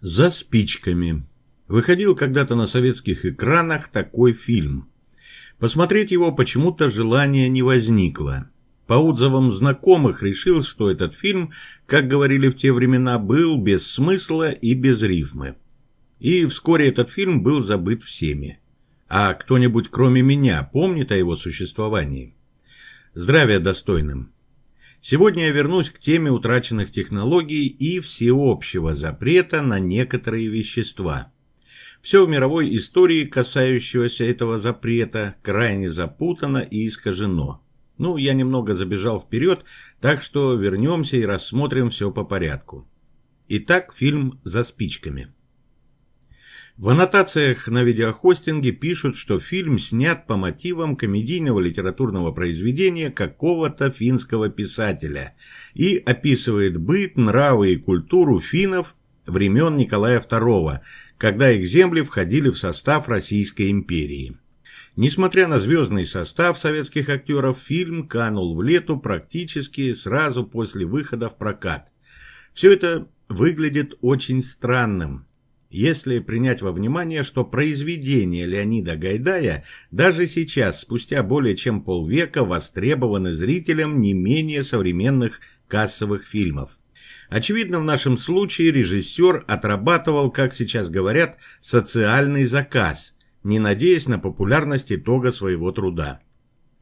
«За спичками». Выходил когда-то на советских экранах такой фильм. Посмотреть его почему-то желания не возникло. По отзывам знакомых решил, что этот фильм, как говорили в те времена, был без смысла и без рифмы. И вскоре этот фильм был забыт всеми. А кто-нибудь кроме меня помнит о его существовании? Здравия достойным! Сегодня я вернусь к теме утраченных технологий и всеобщего запрета на некоторые вещества. Все в мировой истории, касающегося этого запрета, крайне запутано и искажено. Ну, я немного забежал вперед, так что вернемся и рассмотрим все по порядку. Итак, фильм «За спичками». В аннотациях на видеохостинге пишут, что фильм снят по мотивам комедийного литературного произведения какого-то финского писателя и описывает быт, нравы и культуру финнов времен Николая II, когда их земли входили в состав Российской империи. Несмотря на звездный состав советских актеров, фильм канул в лету практически сразу после выхода в прокат. Все это выглядит очень странным – если принять во внимание, что произведения Леонида Гайдая даже сейчас, спустя более чем полвека, востребованы зрителям не менее современных кассовых фильмов. Очевидно, в нашем случае режиссер отрабатывал, как сейчас говорят, социальный заказ, не надеясь на популярность итога своего труда.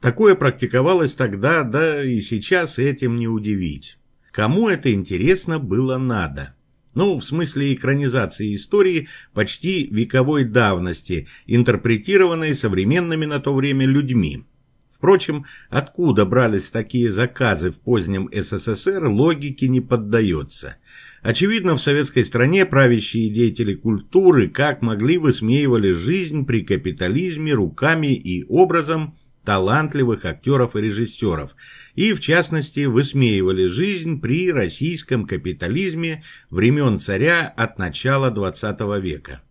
Такое практиковалось тогда, да и сейчас этим не удивить. Кому это интересно было надо – ну, в смысле экранизации истории почти вековой давности, интерпретированной современными на то время людьми. Впрочем, откуда брались такие заказы в позднем СССР, логике не поддается. Очевидно, в советской стране правящие деятели культуры как могли высмеивали жизнь при капитализме руками и образом, талантливых актеров и режиссеров, и, в частности, высмеивали жизнь при российском капитализме времен царя от начала XX века.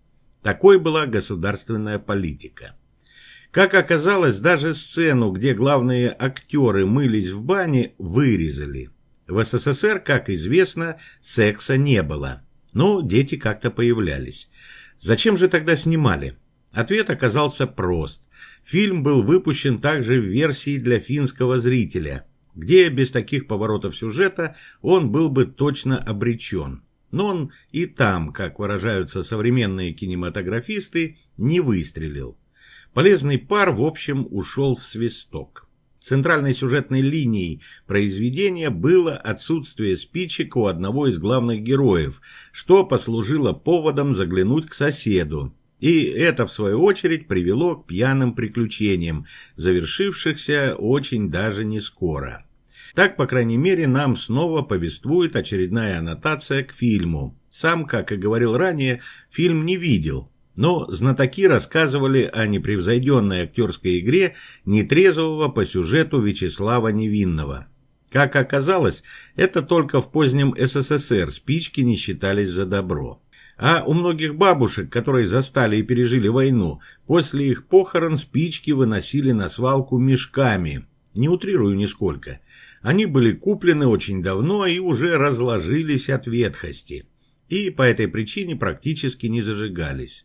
Такой была государственная политика. Как оказалось, даже сцену, где главные актеры мылись в бане, вырезали. В СССР, как известно, секса не было, но дети как-то появлялись. Зачем же тогда снимали? Ответ оказался прост – Фильм был выпущен также в версии для финского зрителя, где без таких поворотов сюжета он был бы точно обречен. Но он и там, как выражаются современные кинематографисты, не выстрелил. Полезный пар, в общем, ушел в свисток. Центральной сюжетной линией произведения было отсутствие спичек у одного из главных героев, что послужило поводом заглянуть к соседу, и это, в свою очередь, привело к пьяным приключениям, завершившихся очень даже не скоро. Так, по крайней мере, нам снова повествует очередная аннотация к фильму. Сам, как и говорил ранее, фильм не видел, но знатоки рассказывали о непревзойденной актерской игре нетрезвого по сюжету Вячеслава Невинного. Как оказалось, это только в позднем СССР спички не считались за добро. А у многих бабушек, которые застали и пережили войну, после их похорон спички выносили на свалку мешками. Не утрирую нисколько. Они были куплены очень давно и уже разложились от ветхости. И по этой причине практически не зажигались.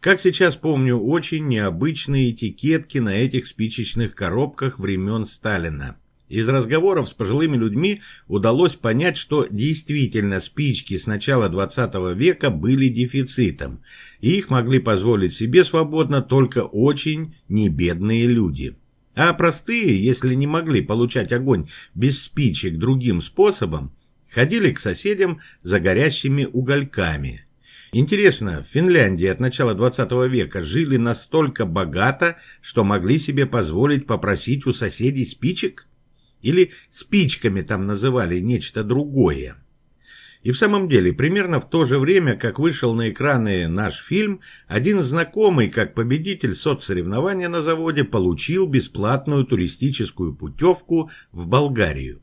Как сейчас помню, очень необычные этикетки на этих спичечных коробках времен Сталина. Из разговоров с пожилыми людьми удалось понять, что действительно спички с начала 20 века были дефицитом, и их могли позволить себе свободно только очень небедные люди. А простые, если не могли получать огонь без спичек другим способом, ходили к соседям за горящими угольками. Интересно, в Финляндии от начала 20 века жили настолько богато, что могли себе позволить попросить у соседей спичек? Или спичками там называли нечто другое. И в самом деле, примерно в то же время, как вышел на экраны наш фильм, один знакомый, как победитель соцсоревнования на заводе, получил бесплатную туристическую путевку в Болгарию.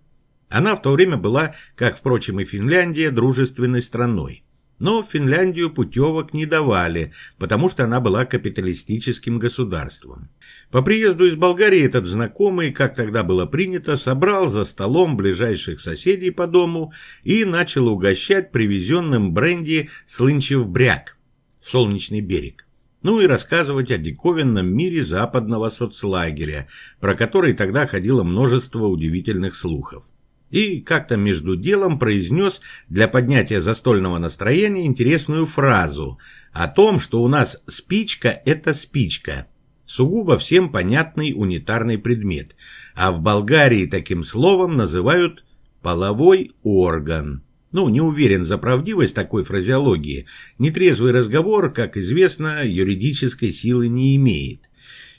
Она в то время была, как, впрочем, и Финляндия, дружественной страной. Но Финляндию путевок не давали, потому что она была капиталистическим государством. По приезду из Болгарии этот знакомый, как тогда было принято, собрал за столом ближайших соседей по дому и начал угощать привезенным бренди Слынчев-Бряк, солнечный берег. Ну и рассказывать о диковинном мире западного соцлагеря, про который тогда ходило множество удивительных слухов и как-то между делом произнес для поднятия застольного настроения интересную фразу о том, что у нас спичка – это спичка. Сугубо всем понятный унитарный предмет, а в Болгарии таким словом называют «половой орган». Ну, не уверен за правдивость такой фразеологии. Нетрезвый разговор, как известно, юридической силы не имеет.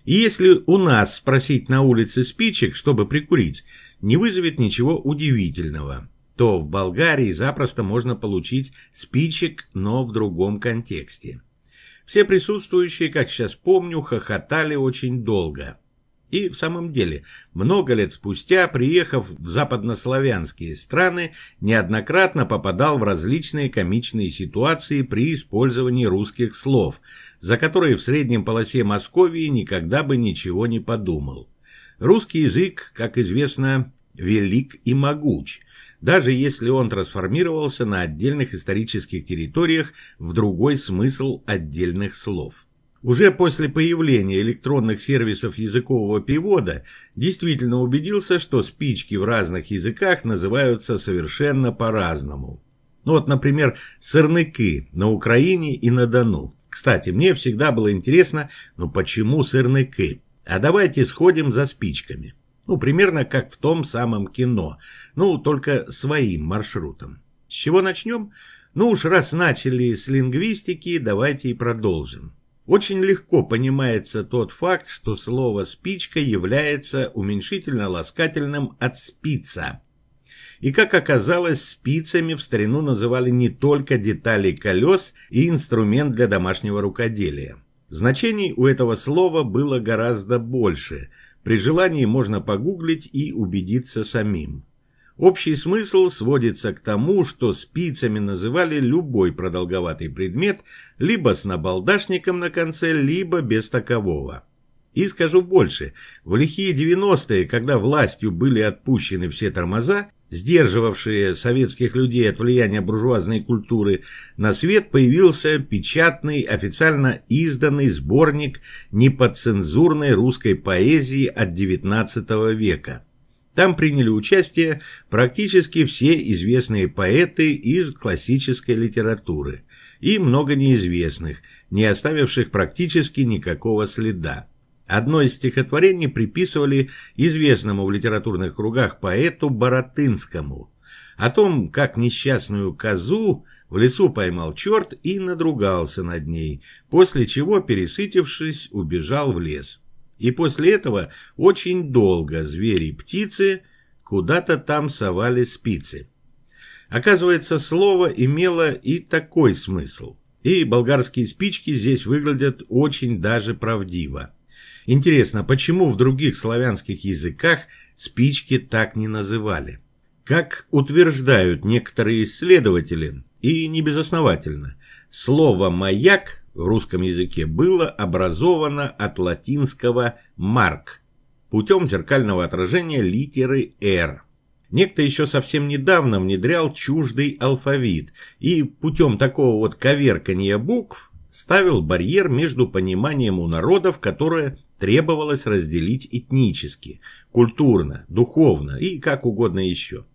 И если у нас спросить на улице спичек, чтобы прикурить – не вызовет ничего удивительного, то в Болгарии запросто можно получить спичек, но в другом контексте. Все присутствующие, как сейчас помню, хохотали очень долго. И в самом деле, много лет спустя, приехав в западнославянские страны, неоднократно попадал в различные комичные ситуации при использовании русских слов, за которые в среднем полосе Московии никогда бы ничего не подумал. Русский язык, как известно, велик и могуч, даже если он трансформировался на отдельных исторических территориях в другой смысл отдельных слов. Уже после появления электронных сервисов языкового перевода действительно убедился, что спички в разных языках называются совершенно по-разному. Ну вот, например, сырныки на Украине и на Дону. Кстати, мне всегда было интересно, ну почему сырныки? а давайте сходим за спичками. Ну, примерно как в том самом кино, ну, только своим маршрутом. С чего начнем? Ну уж раз начали с лингвистики, давайте и продолжим. Очень легко понимается тот факт, что слово «спичка» является уменьшительно-ласкательным от «спица». И, как оказалось, спицами в старину называли не только детали колес и инструмент для домашнего рукоделия. Значений у этого слова было гораздо больше. При желании можно погуглить и убедиться самим. Общий смысл сводится к тому, что спицами называли любой продолговатый предмет, либо с набалдашником на конце, либо без такового. И скажу больше, в лихие 90-е, когда властью были отпущены все тормоза, сдерживавшие советских людей от влияния буржуазной культуры, на свет появился печатный, официально изданный сборник неподцензурной русской поэзии от XIX века. Там приняли участие практически все известные поэты из классической литературы и много неизвестных, не оставивших практически никакого следа. Одно из стихотворений приписывали известному в литературных кругах поэту Боротынскому о том, как несчастную козу в лесу поймал черт и надругался над ней, после чего, пересытившись, убежал в лес. И после этого очень долго звери и птицы куда-то там совали спицы. Оказывается, слово имело и такой смысл. И болгарские спички здесь выглядят очень даже правдиво. Интересно, почему в других славянских языках спички так не называли? Как утверждают некоторые исследователи, и небезосновательно, слово «маяк» в русском языке было образовано от латинского «марк» путем зеркального отражения литеры «р». Некто еще совсем недавно внедрял чуждый алфавит и путем такого вот коверкания букв ставил барьер между пониманием у народов, которые требовалось разделить этнически, культурно, духовно и как угодно еще.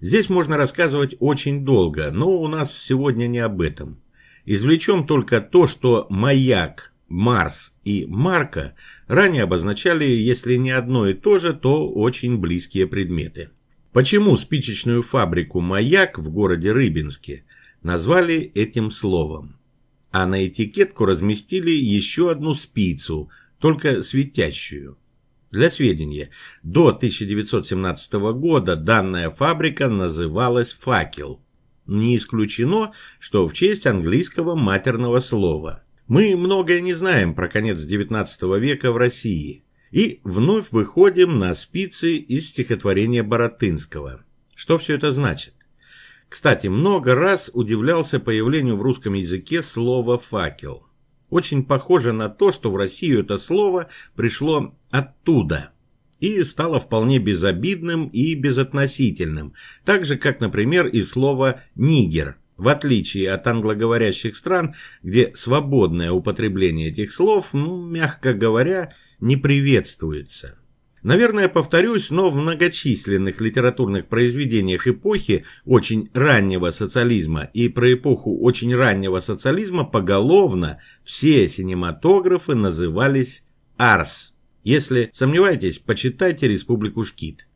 Здесь можно рассказывать очень долго, но у нас сегодня не об этом. Извлечем только то, что «маяк», «Марс» и «Марка» ранее обозначали, если не одно и то же, то очень близкие предметы. Почему спичечную фабрику «Маяк» в городе Рыбинске назвали этим словом? А на этикетку разместили еще одну спицу – только светящую. Для сведения, до 1917 года данная фабрика называлась «Факел». Не исключено, что в честь английского матерного слова. Мы многое не знаем про конец XIX века в России. И вновь выходим на спицы из стихотворения Боротынского. Что все это значит? Кстати, много раз удивлялся появлению в русском языке слова «факел». Очень похоже на то, что в Россию это слово пришло оттуда и стало вполне безобидным и безотносительным, так же, как, например, и слово «нигер», в отличие от англоговорящих стран, где свободное употребление этих слов, ну, мягко говоря, не приветствуется. Наверное, повторюсь, но в многочисленных литературных произведениях эпохи очень раннего социализма и про эпоху очень раннего социализма поголовно все синематографы назывались «Арс». Если сомневаетесь, почитайте «Республику Шкит».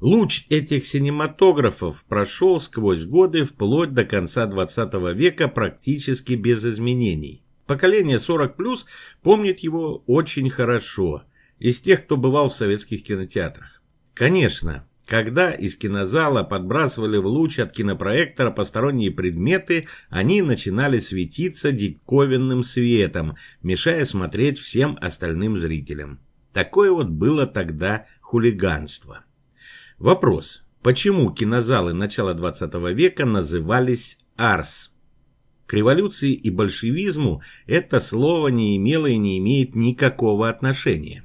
Луч этих синематографов прошел сквозь годы вплоть до конца 20 века практически без изменений. Поколение 40+, помнит его очень хорошо – из тех, кто бывал в советских кинотеатрах. Конечно, когда из кинозала подбрасывали в луч от кинопроектора посторонние предметы, они начинали светиться диковинным светом, мешая смотреть всем остальным зрителям. Такое вот было тогда хулиганство. Вопрос. Почему кинозалы начала 20 века назывались «Арс»? К революции и большевизму это слово не имело и не имеет никакого отношения.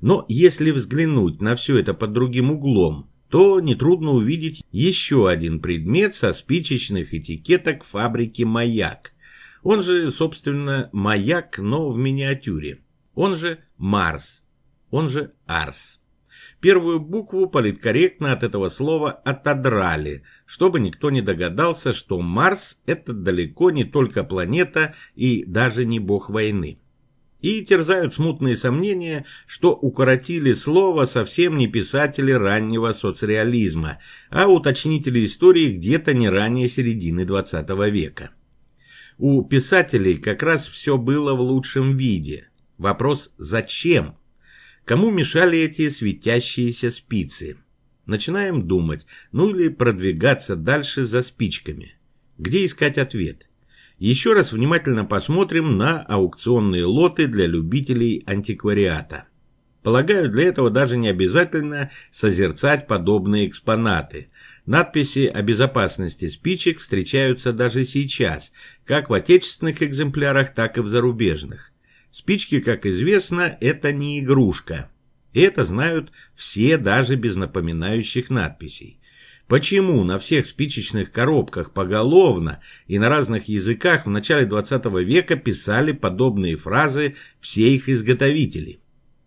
Но если взглянуть на все это под другим углом, то нетрудно увидеть еще один предмет со спичечных этикеток фабрики «Маяк». Он же, собственно, «Маяк», но в миниатюре. Он же «Марс», он же «Арс». Первую букву политкорректно от этого слова отодрали, чтобы никто не догадался, что Марс – это далеко не только планета и даже не бог войны. И терзают смутные сомнения, что укоротили слово совсем не писатели раннего соцреализма, а уточнители истории где-то не ранее середины 20 века. У писателей как раз все было в лучшем виде. Вопрос «зачем?» Кому мешали эти светящиеся спицы? Начинаем думать, ну или продвигаться дальше за спичками. Где искать ответ? еще раз внимательно посмотрим на аукционные лоты для любителей антиквариата. Полагаю, для этого даже не обязательно созерцать подобные экспонаты. Надписи о безопасности спичек встречаются даже сейчас, как в отечественных экземплярах, так и в зарубежных. Спички, как известно, это не игрушка. И это знают все даже без напоминающих надписей. Почему на всех спичечных коробках поголовно и на разных языках в начале 20 века писали подобные фразы все их изготовители?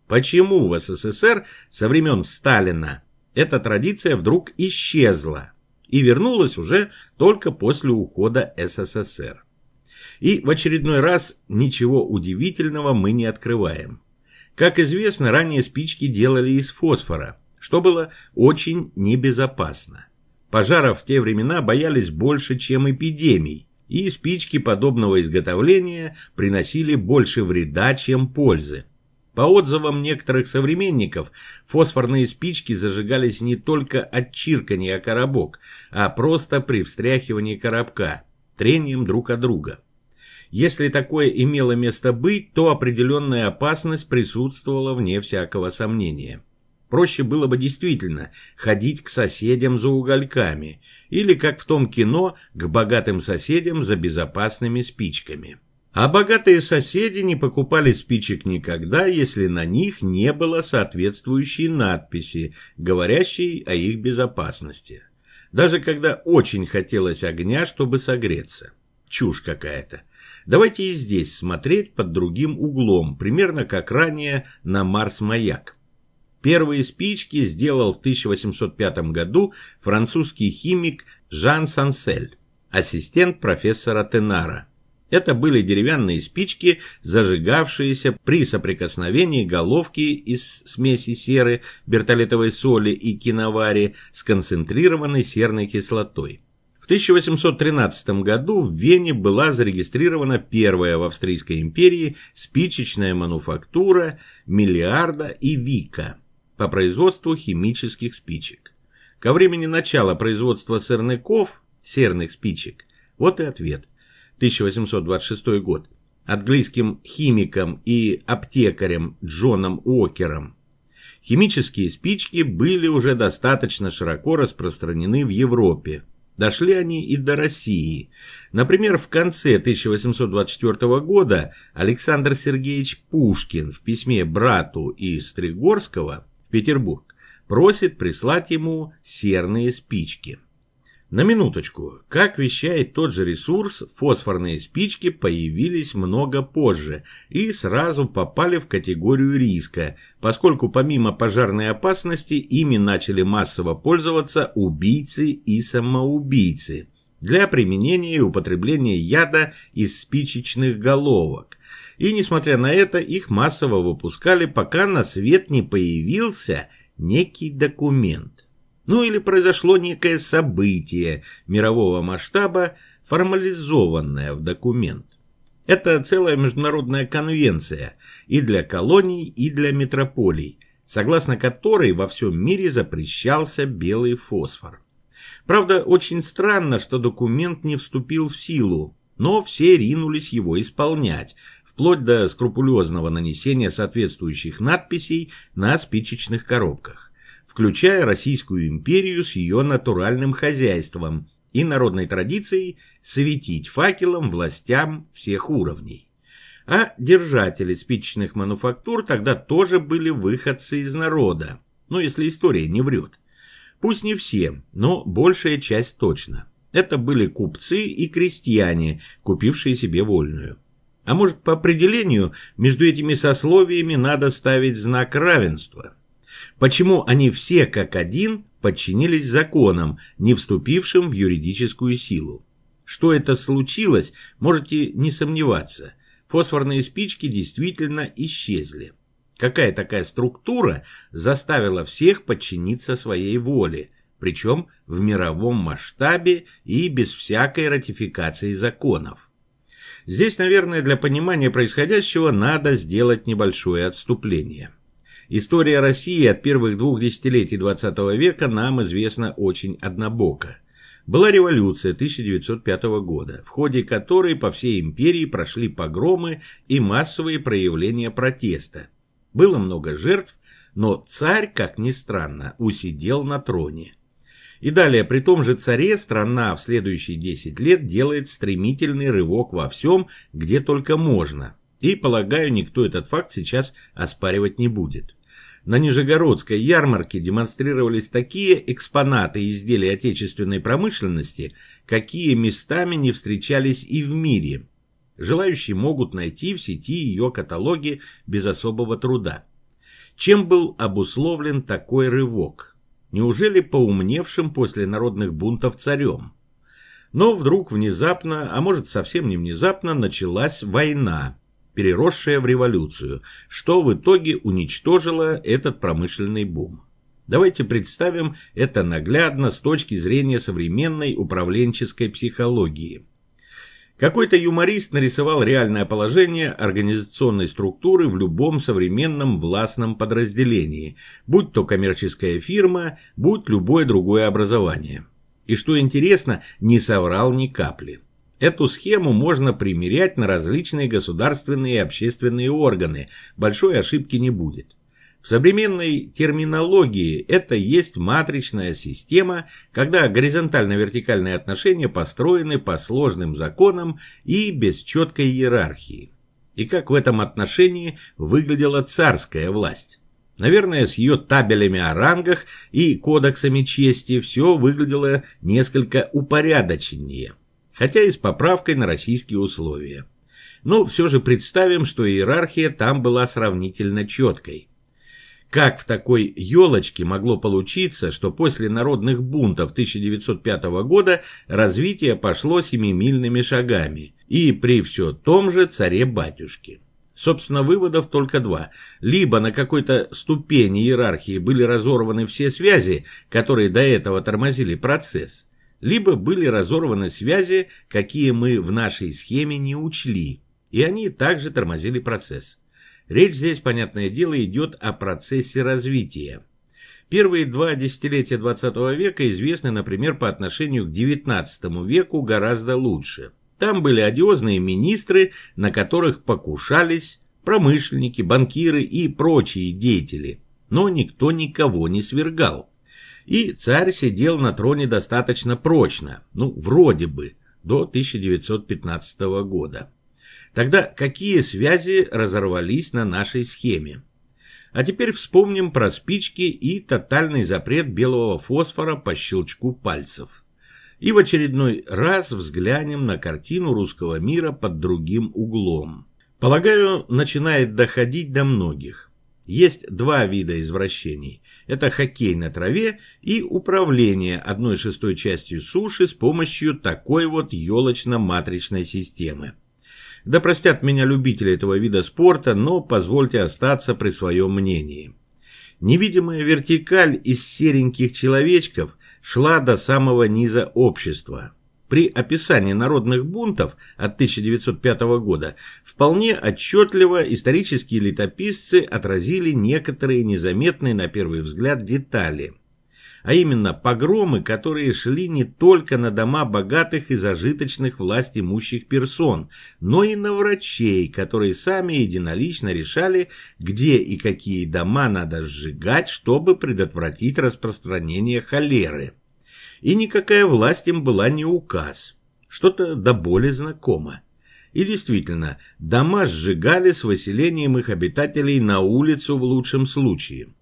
Почему в СССР со времен Сталина эта традиция вдруг исчезла и вернулась уже только после ухода СССР? И в очередной раз ничего удивительного мы не открываем. Как известно, ранее спички делали из фосфора, что было очень небезопасно. Пожаров в те времена боялись больше, чем эпидемий, и спички подобного изготовления приносили больше вреда, чем пользы. По отзывам некоторых современников, фосфорные спички зажигались не только от чиркания коробок, а просто при встряхивании коробка, трением друг от друга. Если такое имело место быть, то определенная опасность присутствовала вне всякого сомнения. Проще было бы действительно ходить к соседям за угольками или, как в том кино, к богатым соседям за безопасными спичками. А богатые соседи не покупали спичек никогда, если на них не было соответствующей надписи, говорящей о их безопасности. Даже когда очень хотелось огня, чтобы согреться. Чушь какая-то. Давайте и здесь смотреть под другим углом, примерно как ранее на Марс-маяк. Первые спички сделал в 1805 году французский химик Жан Сансель, ассистент профессора Тенара. Это были деревянные спички, зажигавшиеся при соприкосновении головки из смеси серы, бертолетовой соли и киновари с концентрированной серной кислотой. В 1813 году в Вене была зарегистрирована первая в Австрийской империи спичечная мануфактура Миллиарда и Вика – по производству химических спичек. Ко времени начала производства сырняков, серных спичек, вот и ответ. 1826 год. Английским химиком и аптекарем Джоном Уокером. Химические спички были уже достаточно широко распространены в Европе. Дошли они и до России. Например, в конце 1824 года Александр Сергеевич Пушкин в письме брату из Тригорского Петербург, просит прислать ему серные спички. На минуточку, как вещает тот же ресурс, фосфорные спички появились много позже и сразу попали в категорию риска, поскольку помимо пожарной опасности ими начали массово пользоваться убийцы и самоубийцы для применения и употребления яда из спичечных головок, и, несмотря на это, их массово выпускали, пока на свет не появился некий документ. Ну или произошло некое событие мирового масштаба, формализованное в документ. Это целая международная конвенция и для колоний, и для метрополий, согласно которой во всем мире запрещался белый фосфор. Правда, очень странно, что документ не вступил в силу, но все ринулись его исполнять, вплоть до скрупулезного нанесения соответствующих надписей на спичечных коробках, включая Российскую империю с ее натуральным хозяйством и народной традицией светить факелом властям всех уровней. А держатели спичечных мануфактур тогда тоже были выходцы из народа, ну если история не врет. Пусть не все, но большая часть точно. Это были купцы и крестьяне, купившие себе вольную. А может, по определению между этими сословиями надо ставить знак равенства? Почему они все как один подчинились законам, не вступившим в юридическую силу? Что это случилось, можете не сомневаться. Фосфорные спички действительно исчезли. Какая такая структура заставила всех подчиниться своей воле, причем в мировом масштабе и без всякой ратификации законов? Здесь, наверное, для понимания происходящего надо сделать небольшое отступление. История России от первых двух десятилетий XX века нам известна очень однобоко. Была революция 1905 года, в ходе которой по всей империи прошли погромы и массовые проявления протеста. Было много жертв, но царь, как ни странно, усидел на троне – и далее, при том же царе, страна в следующие 10 лет делает стремительный рывок во всем, где только можно. И, полагаю, никто этот факт сейчас оспаривать не будет. На Нижегородской ярмарке демонстрировались такие экспонаты и изделия отечественной промышленности, какие местами не встречались и в мире. Желающие могут найти в сети ее каталоги без особого труда. Чем был обусловлен такой рывок? Неужели поумневшим после народных бунтов царем? Но вдруг внезапно, а может совсем не внезапно, началась война, переросшая в революцию, что в итоге уничтожило этот промышленный бум. Давайте представим это наглядно с точки зрения современной управленческой психологии – какой-то юморист нарисовал реальное положение организационной структуры в любом современном властном подразделении, будь то коммерческая фирма, будь любое другое образование. И что интересно, не соврал ни капли. Эту схему можно примерять на различные государственные и общественные органы, большой ошибки не будет. В современной терминологии это есть матричная система, когда горизонтально-вертикальные отношения построены по сложным законам и без четкой иерархии. И как в этом отношении выглядела царская власть? Наверное, с ее табелями о рангах и кодексами чести все выглядело несколько упорядоченнее, хотя и с поправкой на российские условия. Но все же представим, что иерархия там была сравнительно четкой. Как в такой елочке могло получиться, что после народных бунтов 1905 года развитие пошло семимильными шагами и при все том же царе-батюшке? Собственно, выводов только два. Либо на какой-то ступени иерархии были разорваны все связи, которые до этого тормозили процесс, либо были разорваны связи, какие мы в нашей схеме не учли, и они также тормозили процесс. Речь здесь, понятное дело, идет о процессе развития. Первые два десятилетия XX века известны, например, по отношению к XIX веку гораздо лучше. Там были одиозные министры, на которых покушались промышленники, банкиры и прочие деятели, но никто никого не свергал. И царь сидел на троне достаточно прочно, ну, вроде бы, до 1915 года. Тогда какие связи разорвались на нашей схеме? А теперь вспомним про спички и тотальный запрет белого фосфора по щелчку пальцев. И в очередной раз взглянем на картину русского мира под другим углом. Полагаю, начинает доходить до многих. Есть два вида извращений. Это хоккей на траве и управление одной шестой частью суши с помощью такой вот елочно-матричной системы. Да простят меня любители этого вида спорта, но позвольте остаться при своем мнении. Невидимая вертикаль из сереньких человечков шла до самого низа общества. При описании народных бунтов от 1905 года вполне отчетливо исторические летописцы отразили некоторые незаметные на первый взгляд детали – а именно погромы, которые шли не только на дома богатых и зажиточных власть имущих персон, но и на врачей, которые сами единолично решали, где и какие дома надо сжигать, чтобы предотвратить распространение холеры. И никакая власть им была не указ. Что-то до боли знакомо. И действительно, дома сжигали с выселением их обитателей на улицу в лучшем случае –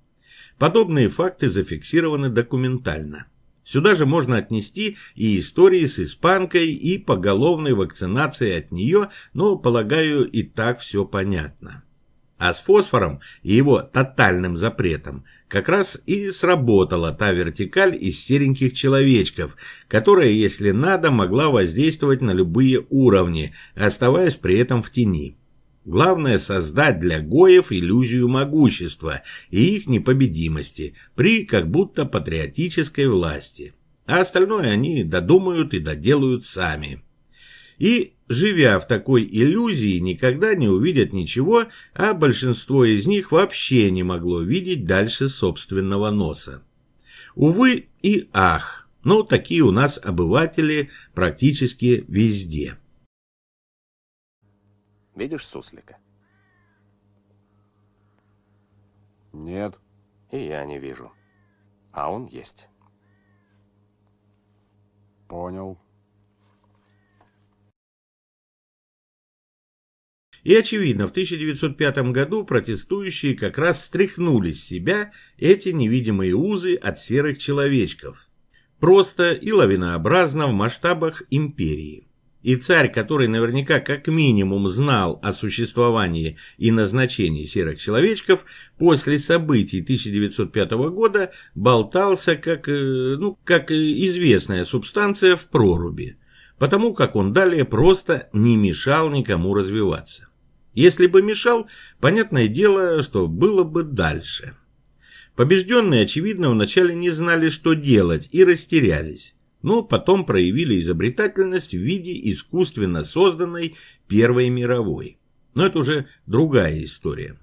Подобные факты зафиксированы документально. Сюда же можно отнести и истории с испанкой, и поголовной вакцинацией от нее, но, полагаю, и так все понятно. А с фосфором и его тотальным запретом как раз и сработала та вертикаль из сереньких человечков, которая, если надо, могла воздействовать на любые уровни, оставаясь при этом в тени. Главное создать для гоев иллюзию могущества и их непобедимости при как будто патриотической власти. А остальное они додумают и доделают сами. И, живя в такой иллюзии, никогда не увидят ничего, а большинство из них вообще не могло видеть дальше собственного носа. Увы и ах, но такие у нас обыватели практически везде. Видишь суслика? Нет. И я не вижу. А он есть. Понял. И очевидно, в 1905 году протестующие как раз стряхнули с себя эти невидимые узы от серых человечков. Просто и лавинообразно в масштабах империи. И царь, который наверняка как минимум знал о существовании и назначении серых человечков, после событий 1905 года болтался как, э, ну, как э, известная субстанция в проруби, потому как он далее просто не мешал никому развиваться. Если бы мешал, понятное дело, что было бы дальше. Побежденные, очевидно, вначале не знали, что делать и растерялись но потом проявили изобретательность в виде искусственно созданной Первой мировой. Но это уже другая история.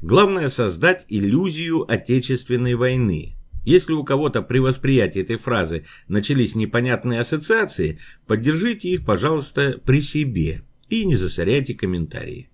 Главное создать иллюзию Отечественной войны. Если у кого-то при восприятии этой фразы начались непонятные ассоциации, поддержите их, пожалуйста, при себе и не засоряйте комментарии.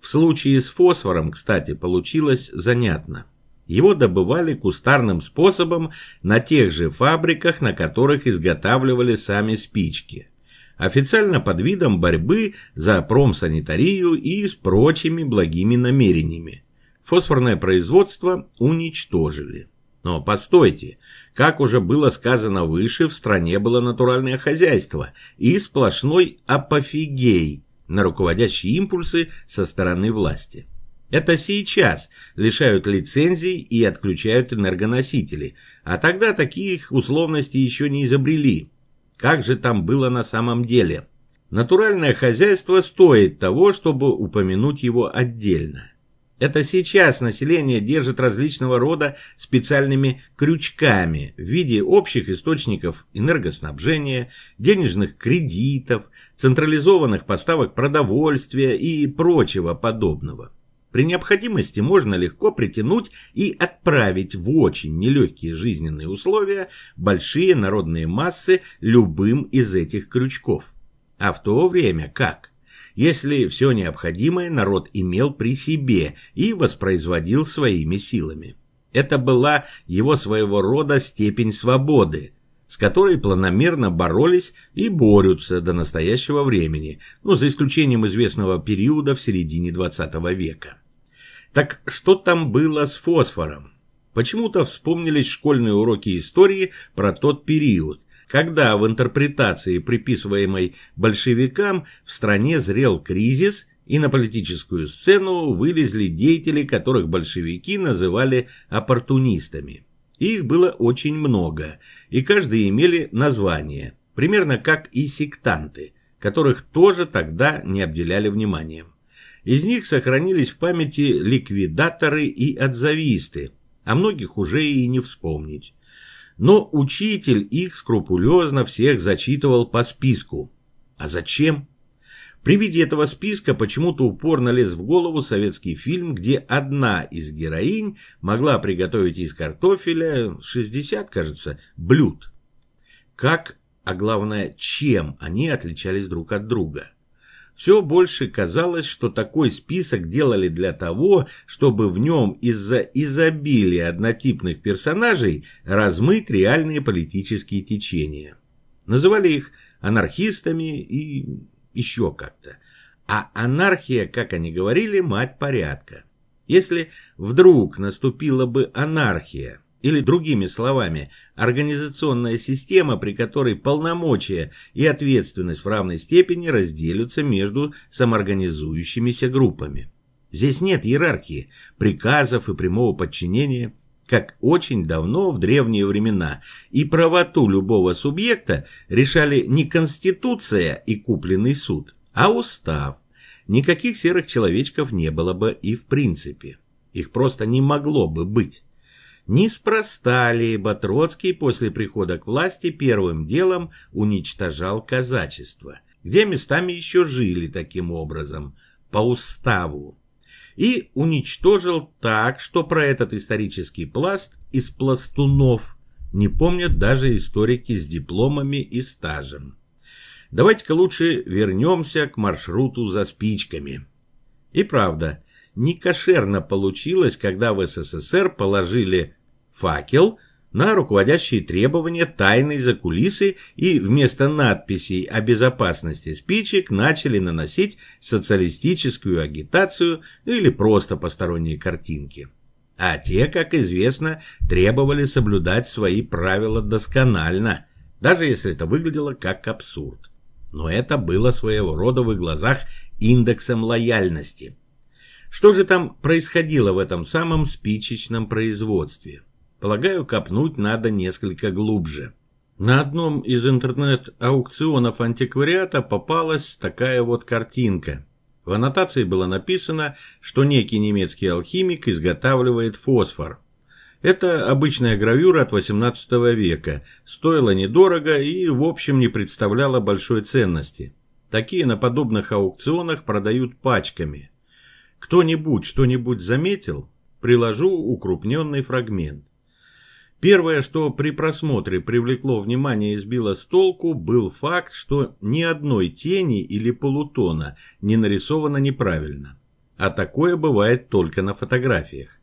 В случае с фосфором, кстати, получилось занятно. Его добывали кустарным способом на тех же фабриках, на которых изготавливали сами спички. Официально под видом борьбы за промсанитарию и с прочими благими намерениями. Фосфорное производство уничтожили. Но постойте, как уже было сказано выше, в стране было натуральное хозяйство и сплошной апофигей на руководящие импульсы со стороны власти. Это сейчас лишают лицензий и отключают энергоносители, а тогда таких условностей еще не изобрели. Как же там было на самом деле? Натуральное хозяйство стоит того, чтобы упомянуть его отдельно. Это сейчас население держит различного рода специальными крючками в виде общих источников энергоснабжения, денежных кредитов, централизованных поставок продовольствия и прочего подобного. При необходимости можно легко притянуть и отправить в очень нелегкие жизненные условия большие народные массы любым из этих крючков. А в то время как? Если все необходимое народ имел при себе и воспроизводил своими силами. Это была его своего рода степень свободы, с которой планомерно боролись и борются до настоящего времени, ну, за исключением известного периода в середине 20 века. Так что там было с фосфором? Почему-то вспомнились школьные уроки истории про тот период, когда в интерпретации, приписываемой большевикам, в стране зрел кризис, и на политическую сцену вылезли деятели, которых большевики называли оппортунистами. Их было очень много, и каждый имели название, примерно как и сектанты, которых тоже тогда не обделяли вниманием. Из них сохранились в памяти ликвидаторы и отзависты, а многих уже и не вспомнить. Но учитель их скрупулезно всех зачитывал по списку. А зачем? При виде этого списка почему-то упорно лез в голову советский фильм, где одна из героинь могла приготовить из картофеля 60, кажется, блюд. Как, а главное, чем они отличались друг от друга – все больше казалось, что такой список делали для того, чтобы в нем из-за изобилия однотипных персонажей размыть реальные политические течения. Называли их анархистами и еще как-то. А анархия, как они говорили, мать порядка. Если вдруг наступила бы анархия, или другими словами, организационная система, при которой полномочия и ответственность в равной степени разделятся между самоорганизующимися группами. Здесь нет иерархии, приказов и прямого подчинения, как очень давно в древние времена, и правоту любого субъекта решали не конституция и купленный суд, а устав. Никаких серых человечков не было бы и в принципе. Их просто не могло бы быть. Неспроста ли Батроцкий после прихода к власти первым делом уничтожал казачество, где местами еще жили таким образом, по уставу, и уничтожил так, что про этот исторический пласт из пластунов не помнят даже историки с дипломами и стажем. Давайте-ка лучше вернемся к маршруту за спичками. И правда, некошерно получилось, когда в СССР положили факел на руководящие требования тайной за кулисы и вместо надписей о безопасности спичек начали наносить социалистическую агитацию или просто посторонние картинки. А те, как известно, требовали соблюдать свои правила досконально, даже если это выглядело как абсурд. Но это было своего рода в их глазах индексом лояльности. Что же там происходило в этом самом спичечном производстве? Полагаю, копнуть надо несколько глубже. На одном из интернет-аукционов антиквариата попалась такая вот картинка. В аннотации было написано, что некий немецкий алхимик изготавливает фосфор. Это обычная гравюра от 18 века, стоила недорого и в общем не представляла большой ценности. Такие на подобных аукционах продают пачками. Кто-нибудь что-нибудь заметил? Приложу укрупненный фрагмент. Первое, что при просмотре привлекло внимание и сбило с толку, был факт, что ни одной тени или полутона не нарисовано неправильно. А такое бывает только на фотографиях.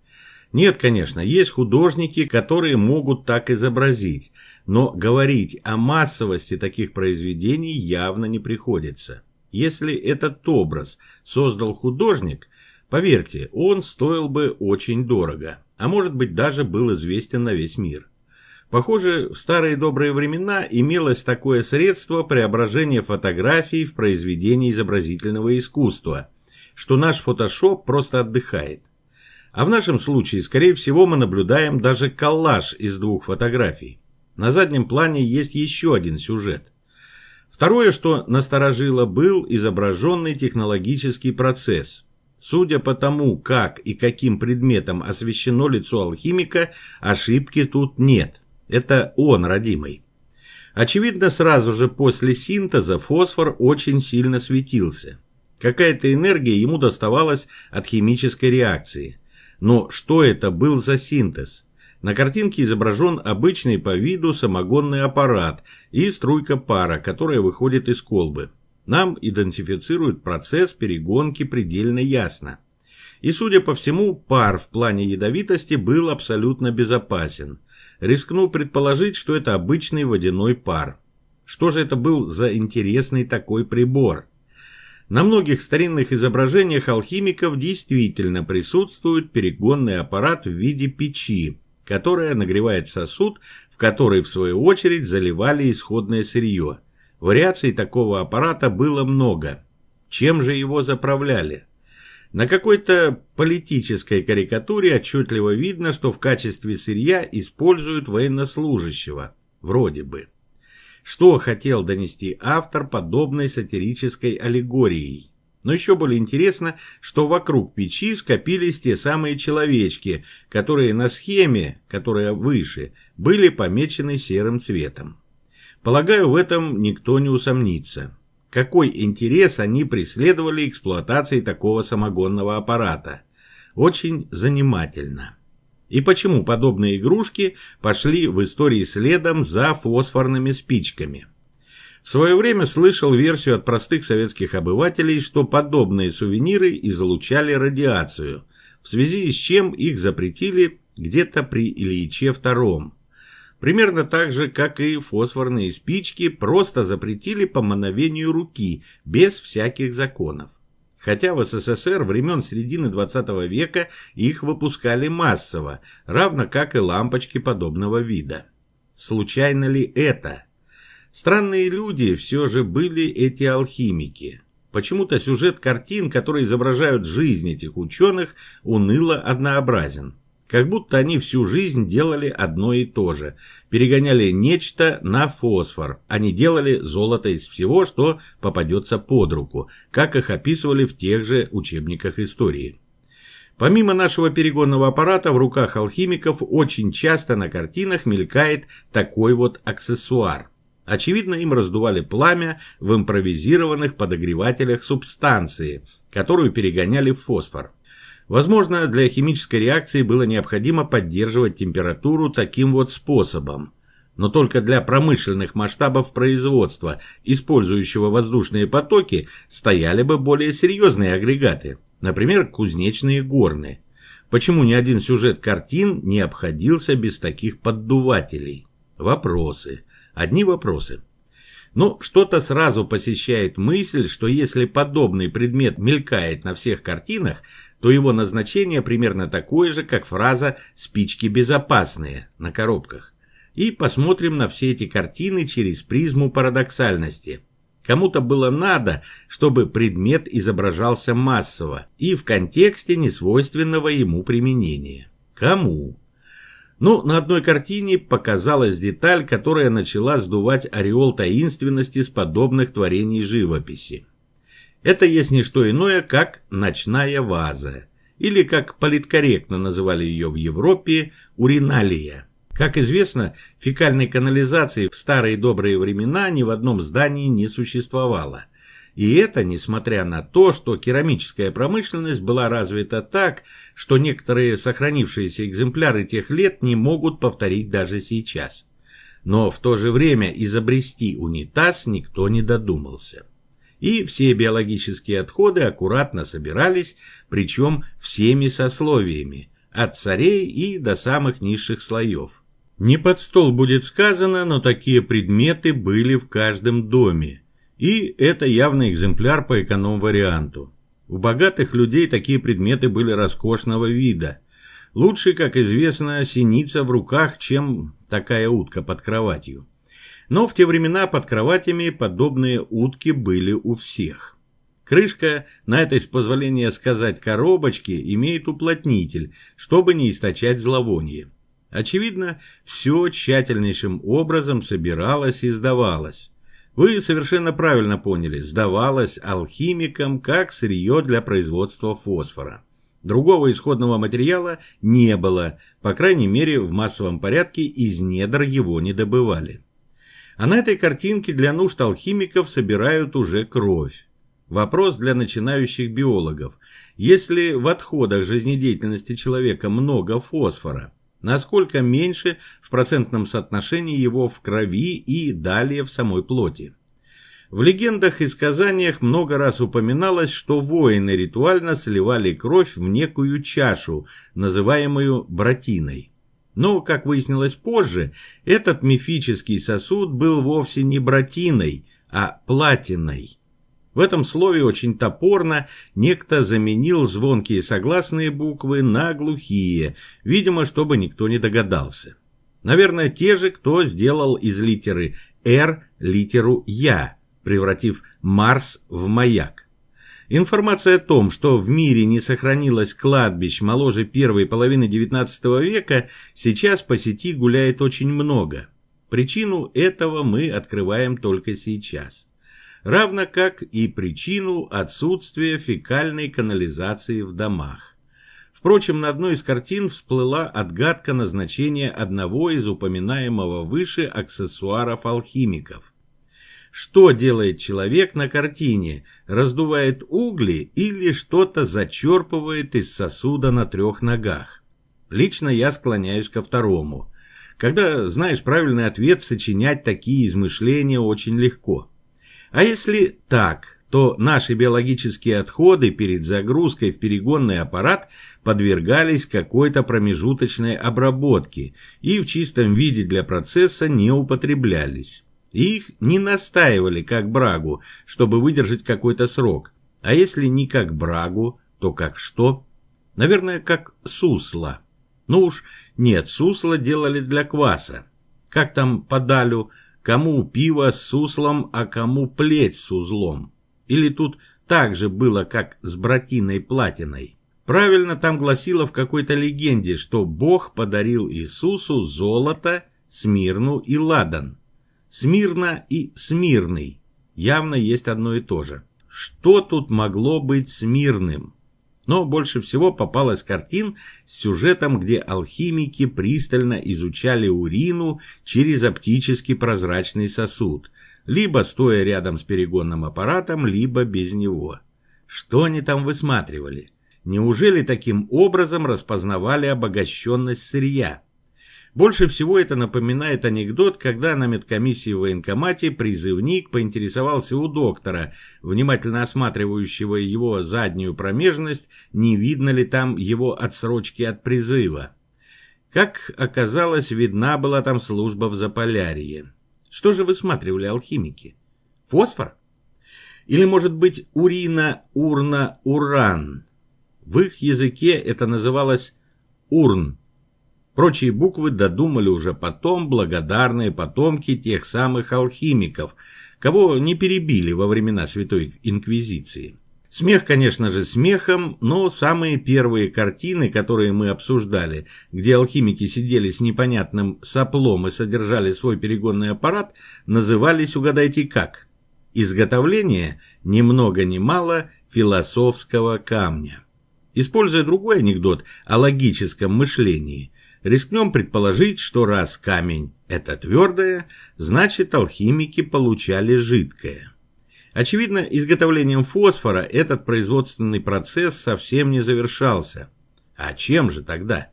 Нет, конечно, есть художники, которые могут так изобразить, но говорить о массовости таких произведений явно не приходится. Если этот образ создал художник, поверьте, он стоил бы очень дорого а может быть даже был известен на весь мир. Похоже, в старые добрые времена имелось такое средство преображения фотографий в произведение изобразительного искусства, что наш фотошоп просто отдыхает. А в нашем случае, скорее всего, мы наблюдаем даже коллаж из двух фотографий. На заднем плане есть еще один сюжет. Второе, что насторожило, был изображенный технологический процесс – Судя по тому, как и каким предметом освещено лицо алхимика, ошибки тут нет. Это он родимый. Очевидно, сразу же после синтеза фосфор очень сильно светился. Какая-то энергия ему доставалась от химической реакции. Но что это был за синтез? На картинке изображен обычный по виду самогонный аппарат и струйка пара, которая выходит из колбы. Нам идентифицируют процесс перегонки предельно ясно. И, судя по всему, пар в плане ядовитости был абсолютно безопасен. Рискну предположить, что это обычный водяной пар. Что же это был за интересный такой прибор? На многих старинных изображениях алхимиков действительно присутствует перегонный аппарат в виде печи, которая нагревает сосуд, в который в свою очередь заливали исходное сырье – Вариаций такого аппарата было много. Чем же его заправляли? На какой-то политической карикатуре отчетливо видно, что в качестве сырья используют военнослужащего. Вроде бы. Что хотел донести автор подобной сатирической аллегорией? Но еще более интересно, что вокруг печи скопились те самые человечки, которые на схеме, которая выше, были помечены серым цветом. Полагаю, в этом никто не усомнится. Какой интерес они преследовали эксплуатацией такого самогонного аппарата? Очень занимательно. И почему подобные игрушки пошли в истории следом за фосфорными спичками? В свое время слышал версию от простых советских обывателей, что подобные сувениры излучали радиацию, в связи с чем их запретили где-то при Ильиче II. Примерно так же, как и фосфорные спички, просто запретили по мановению руки, без всяких законов. Хотя в СССР времен середины 20 века их выпускали массово, равно как и лампочки подобного вида. Случайно ли это? Странные люди все же были эти алхимики. Почему-то сюжет картин, которые изображают жизнь этих ученых, уныло однообразен. Как будто они всю жизнь делали одно и то же. Перегоняли нечто на фосфор. Они делали золото из всего, что попадется под руку, как их описывали в тех же учебниках истории. Помимо нашего перегонного аппарата, в руках алхимиков очень часто на картинах мелькает такой вот аксессуар. Очевидно, им раздували пламя в импровизированных подогревателях субстанции, которую перегоняли в фосфор. Возможно, для химической реакции было необходимо поддерживать температуру таким вот способом, но только для промышленных масштабов производства, использующего воздушные потоки, стояли бы более серьезные агрегаты, например, кузнечные горны. Почему ни один сюжет картин не обходился без таких поддувателей? Вопросы. Одни вопросы. Но что-то сразу посещает мысль, что если подобный предмет мелькает на всех картинах, то его назначение примерно такое же, как фраза «спички безопасные» на коробках. И посмотрим на все эти картины через призму парадоксальности. Кому-то было надо, чтобы предмет изображался массово и в контексте несвойственного ему применения. Кому? Ну, на одной картине показалась деталь, которая начала сдувать ореол таинственности с подобных творений живописи. Это есть не что иное, как ночная ваза, или, как политкорректно называли ее в Европе, уриналия. Как известно, фекальной канализации в старые добрые времена ни в одном здании не существовало. И это несмотря на то, что керамическая промышленность была развита так, что некоторые сохранившиеся экземпляры тех лет не могут повторить даже сейчас. Но в то же время изобрести унитаз никто не додумался и все биологические отходы аккуратно собирались, причем всеми сословиями, от царей и до самых низших слоев. Не под стол будет сказано, но такие предметы были в каждом доме, и это явный экземпляр по эконом-варианту. У богатых людей такие предметы были роскошного вида. Лучше, как известно, синица в руках, чем такая утка под кроватью. Но в те времена под кроватями подобные утки были у всех. Крышка на этой, с позволения сказать, коробочке имеет уплотнитель, чтобы не источать зловоние. Очевидно, все тщательнейшим образом собиралось и сдавалось. Вы совершенно правильно поняли, сдавалось алхимикам как сырье для производства фосфора. Другого исходного материала не было, по крайней мере в массовом порядке из недр его не добывали. А на этой картинке для нужд алхимиков собирают уже кровь. Вопрос для начинающих биологов. Если в отходах жизнедеятельности человека много фосфора, насколько меньше в процентном соотношении его в крови и далее в самой плоти? В легендах и сказаниях много раз упоминалось, что воины ритуально сливали кровь в некую чашу, называемую братиной. Но, как выяснилось позже, этот мифический сосуд был вовсе не братиной, а платиной. В этом слове очень топорно некто заменил звонкие согласные буквы на глухие, видимо, чтобы никто не догадался. Наверное, те же, кто сделал из литеры «Р» литеру «Я», превратив «Марс» в «Маяк». Информация о том, что в мире не сохранилось кладбищ моложе первой половины XIX века, сейчас по сети гуляет очень много. Причину этого мы открываем только сейчас. Равно как и причину отсутствия фекальной канализации в домах. Впрочем, на одной из картин всплыла отгадка назначения одного из упоминаемого выше аксессуаров алхимиков. Что делает человек на картине? Раздувает угли или что-то зачерпывает из сосуда на трех ногах? Лично я склоняюсь ко второму. Когда знаешь правильный ответ, сочинять такие измышления очень легко. А если так, то наши биологические отходы перед загрузкой в перегонный аппарат подвергались какой-то промежуточной обработке и в чистом виде для процесса не употреблялись их не настаивали как брагу, чтобы выдержать какой-то срок. А если не как брагу, то как что? Наверное, как сусло. Ну уж нет, сусло делали для кваса. Как там подалю, кому пиво с суслом, а кому плеть с узлом. Или тут так же было, как с братиной платиной. Правильно там гласило в какой-то легенде, что Бог подарил Иисусу золото, смирну и ладан. Смирно и смирный явно есть одно и то же. Что тут могло быть смирным? Но больше всего попалось картин с сюжетом, где алхимики пристально изучали урину через оптически прозрачный сосуд, либо стоя рядом с перегонным аппаратом, либо без него. Что они там высматривали? Неужели таким образом распознавали обогащенность сырья? Больше всего это напоминает анекдот, когда на медкомиссии в военкомате призывник поинтересовался у доктора, внимательно осматривающего его заднюю промежность, не видно ли там его отсрочки от призыва. Как оказалось, видна была там служба в Заполярье. Что же высматривали алхимики? Фосфор? Или, может быть, урина, урна, уран? В их языке это называлось урн Прочие буквы додумали уже потом благодарные потомки тех самых алхимиков, кого не перебили во времена Святой Инквизиции. Смех, конечно же, смехом, но самые первые картины, которые мы обсуждали, где алхимики сидели с непонятным соплом и содержали свой перегонный аппарат, назывались, угадайте как, изготовление ни много ни мало философского камня. Используя другой анекдот о логическом мышлении, Рискнем предположить, что раз камень – это твердое, значит алхимики получали жидкое. Очевидно, изготовлением фосфора этот производственный процесс совсем не завершался. А чем же тогда?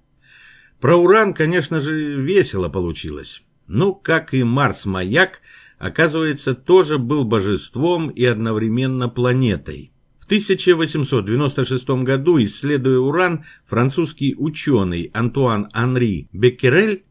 Про уран, конечно же, весело получилось. Ну, как и Марс-маяк, оказывается, тоже был божеством и одновременно планетой. 1896 году, исследуя уран, французский ученый Антуан Анри Беккерель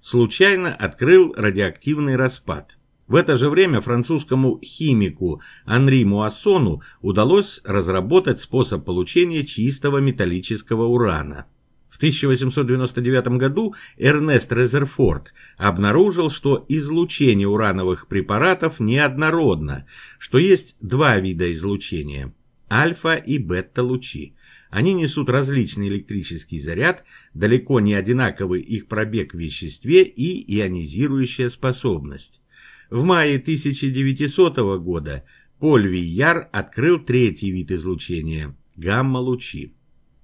случайно открыл радиоактивный распад. В это же время французскому химику Анри Муассону удалось разработать способ получения чистого металлического урана. В 1899 году Эрнест Резерфорд обнаружил, что излучение урановых препаратов неоднородно, что есть два вида излучения альфа и бета-лучи. Они несут различный электрический заряд, далеко не одинаковый их пробег в веществе и ионизирующая способность. В мае 1900 года Поль Вияр открыл третий вид излучения – гамма-лучи.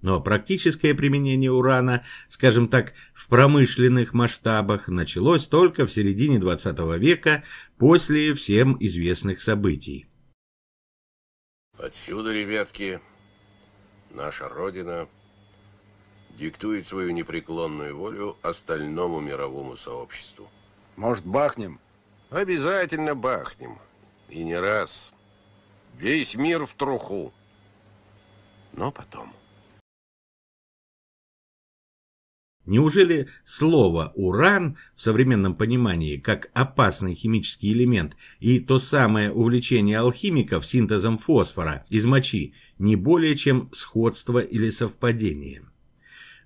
Но практическое применение урана, скажем так, в промышленных масштабах, началось только в середине 20 века после всем известных событий. Отсюда, ребятки, наша Родина диктует свою непреклонную волю остальному мировому сообществу. Может, бахнем? Обязательно бахнем. И не раз. Весь мир в труху. Но потом... Неужели слово «уран» в современном понимании как опасный химический элемент и то самое увлечение алхимиков синтезом фосфора из мочи не более чем сходство или совпадение?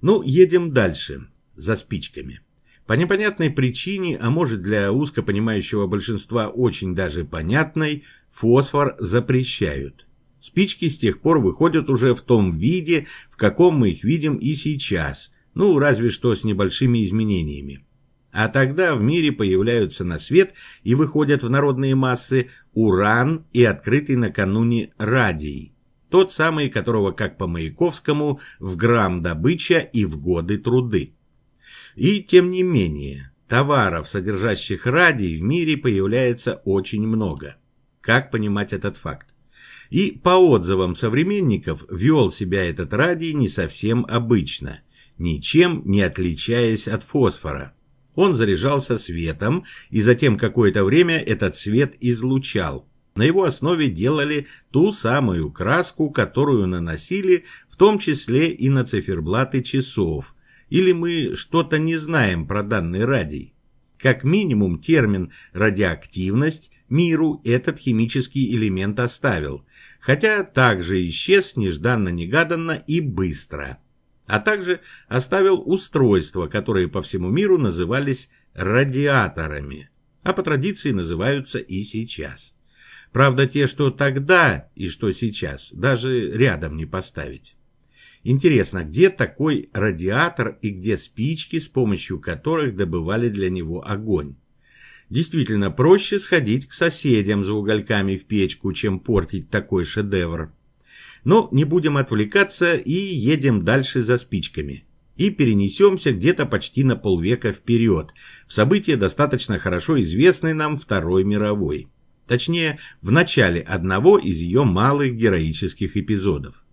Ну, едем дальше, за спичками. По непонятной причине, а может для узко понимающего большинства очень даже понятной, фосфор запрещают. Спички с тех пор выходят уже в том виде, в каком мы их видим и сейчас – ну разве что с небольшими изменениями. А тогда в мире появляются на свет и выходят в народные массы уран и открытый накануне радий, тот самый, которого, как по Маяковскому, в грамм добыча и в годы труды. И тем не менее, товаров, содержащих радий, в мире появляется очень много. Как понимать этот факт? И по отзывам современников вел себя этот радий не совсем обычно – ничем не отличаясь от фосфора. Он заряжался светом, и затем какое-то время этот свет излучал. На его основе делали ту самую краску, которую наносили, в том числе и на циферблаты часов. Или мы что-то не знаем про данный радий? Как минимум термин «радиоактивность» миру этот химический элемент оставил, хотя также исчез нежданно-негаданно и быстро а также оставил устройства, которые по всему миру назывались радиаторами, а по традиции называются и сейчас. Правда, те, что тогда и что сейчас, даже рядом не поставить. Интересно, где такой радиатор и где спички, с помощью которых добывали для него огонь? Действительно, проще сходить к соседям за угольками в печку, чем портить такой шедевр. Но не будем отвлекаться и едем дальше за спичками. И перенесемся где-то почти на полвека вперед, в событие достаточно хорошо известной нам Второй мировой. Точнее, в начале одного из ее малых героических эпизодов.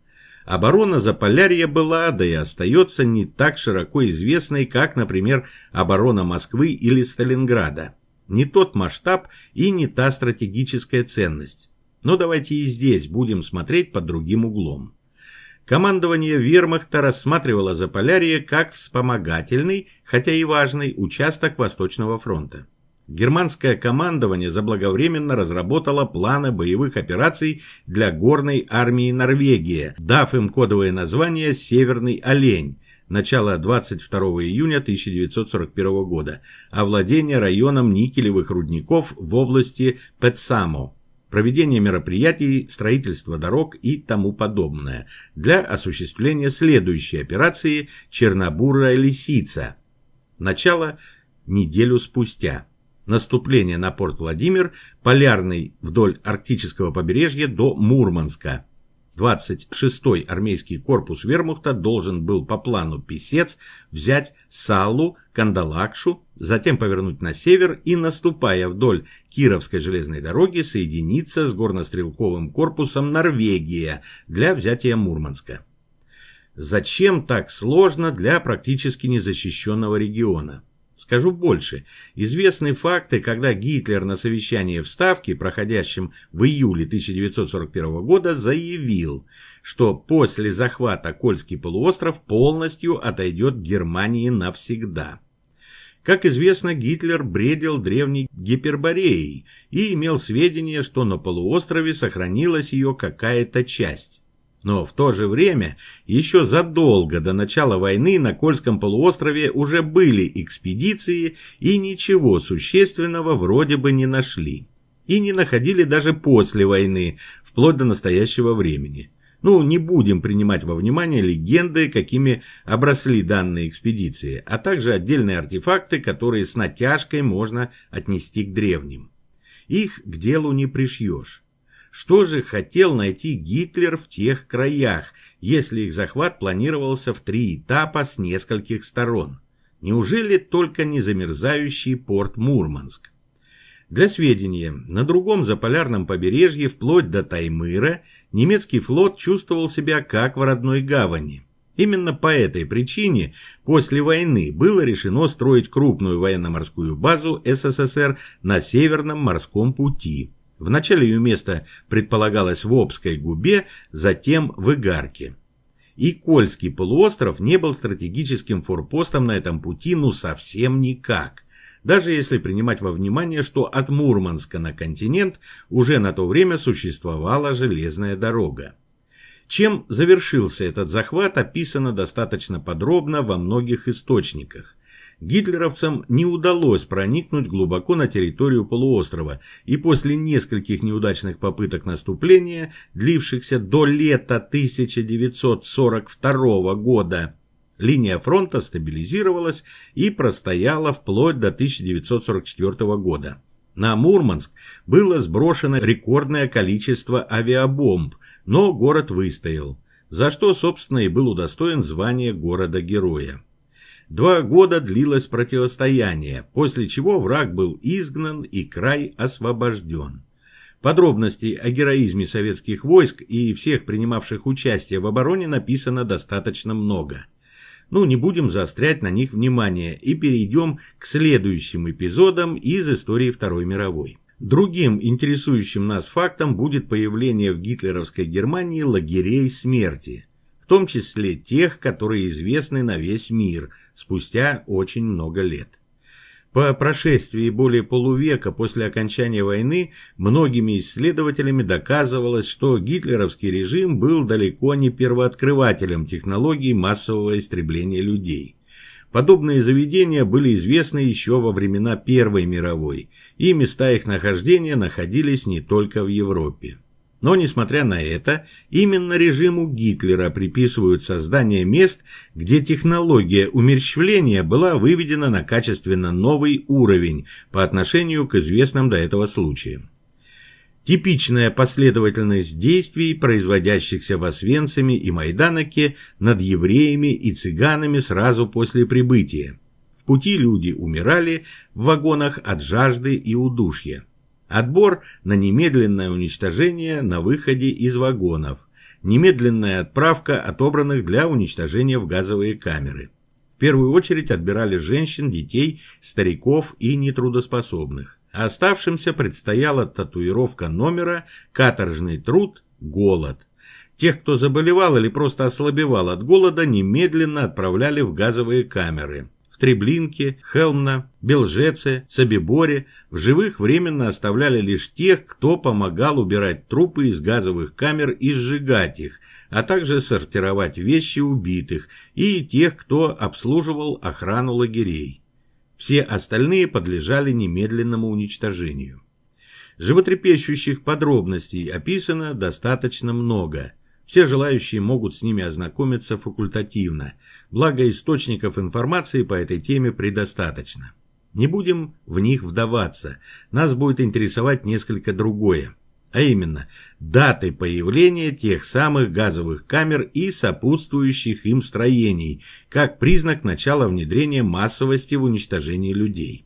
Оборона Заполярья была, да и остается не так широко известной, как, например, оборона Москвы или Сталинграда. Не тот масштаб и не та стратегическая ценность. Но давайте и здесь будем смотреть под другим углом. Командование вермахта рассматривало Заполярье как вспомогательный, хотя и важный, участок Восточного фронта. Германское командование заблаговременно разработало планы боевых операций для горной армии Норвегии, дав им кодовое название «Северный олень», начало 22 июня 1941 года, овладение а районом никелевых рудников в области Петсамо, проведение мероприятий, строительство дорог и тому подобное для осуществления следующей операции «Чернобурая лисица». Начало неделю спустя. Наступление на порт Владимир, полярный вдоль арктического побережья до Мурманска. 26-й армейский корпус вермахта должен был по плану писец взять Салу, Кандалакшу, затем повернуть на север и, наступая вдоль Кировской железной дороги, соединиться с горнострелковым корпусом Норвегия для взятия Мурманска. Зачем так сложно для практически незащищенного региона? Скажу больше. Известны факты, когда Гитлер на совещании в Ставке, проходящем в июле 1941 года, заявил, что после захвата Кольский полуостров полностью отойдет Германии навсегда. Как известно, Гитлер бредил древней Гипербореей и имел сведения, что на полуострове сохранилась ее какая-то часть. Но в то же время, еще задолго до начала войны на Кольском полуострове уже были экспедиции и ничего существенного вроде бы не нашли. И не находили даже после войны, вплоть до настоящего времени. Ну, не будем принимать во внимание легенды, какими обросли данные экспедиции, а также отдельные артефакты, которые с натяжкой можно отнести к древним. Их к делу не пришьешь. Что же хотел найти Гитлер в тех краях, если их захват планировался в три этапа с нескольких сторон? Неужели только не замерзающий порт Мурманск? Для сведения, на другом заполярном побережье, вплоть до Таймыра, немецкий флот чувствовал себя как в родной гавани. Именно по этой причине после войны было решено строить крупную военно-морскую базу СССР на Северном морском пути – Вначале ее место предполагалось в Обской губе, затем в Игарке. И Кольский полуостров не был стратегическим форпостом на этом пути ну совсем никак. Даже если принимать во внимание, что от Мурманска на континент уже на то время существовала железная дорога. Чем завершился этот захват, описано достаточно подробно во многих источниках. Гитлеровцам не удалось проникнуть глубоко на территорию полуострова, и после нескольких неудачных попыток наступления, длившихся до лета 1942 года, линия фронта стабилизировалась и простояла вплоть до 1944 года. На Мурманск было сброшено рекордное количество авиабомб, но город выстоял, за что, собственно, и был удостоен звания города-героя. Два года длилось противостояние, после чего враг был изгнан и край освобожден. Подробностей о героизме советских войск и всех принимавших участие в обороне написано достаточно много. Ну, не будем заострять на них внимание и перейдем к следующим эпизодам из истории Второй мировой. Другим интересующим нас фактом будет появление в гитлеровской Германии лагерей смерти – в том числе тех, которые известны на весь мир спустя очень много лет. По прошествии более полувека после окончания войны многими исследователями доказывалось, что гитлеровский режим был далеко не первооткрывателем технологий массового истребления людей. Подобные заведения были известны еще во времена Первой мировой, и места их нахождения находились не только в Европе. Но, несмотря на это, именно режиму Гитлера приписывают создание мест, где технология умерщвления была выведена на качественно новый уровень по отношению к известным до этого случаям. Типичная последовательность действий, производящихся в Освенциме и Майданаке над евреями и цыганами сразу после прибытия. В пути люди умирали в вагонах от жажды и удушья. Отбор на немедленное уничтожение на выходе из вагонов. Немедленная отправка отобранных для уничтожения в газовые камеры. В первую очередь отбирали женщин, детей, стариков и нетрудоспособных. А оставшимся предстояла татуировка номера, каторжный труд, голод. Тех, кто заболевал или просто ослабевал от голода, немедленно отправляли в газовые камеры в Треблинке, Хелмна, Белжеце, Собиборе в живых временно оставляли лишь тех, кто помогал убирать трупы из газовых камер и сжигать их, а также сортировать вещи убитых и тех, кто обслуживал охрану лагерей. Все остальные подлежали немедленному уничтожению. Животрепещущих подробностей описано достаточно много – все желающие могут с ними ознакомиться факультативно, благо источников информации по этой теме предостаточно. Не будем в них вдаваться, нас будет интересовать несколько другое, а именно даты появления тех самых газовых камер и сопутствующих им строений, как признак начала внедрения массовости в уничтожении людей.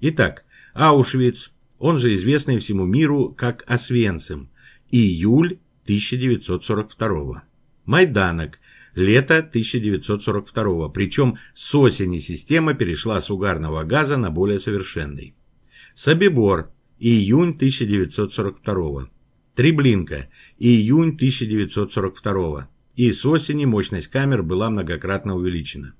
Итак, Аушвиц, он же известный всему миру как Освенцим, июль 1942. Майданок. Лето 1942. Причем с осени система перешла с угарного газа на более совершенный. Собибор. Июнь 1942. Треблинка. Июнь 1942. И с осени мощность камер была многократно увеличена.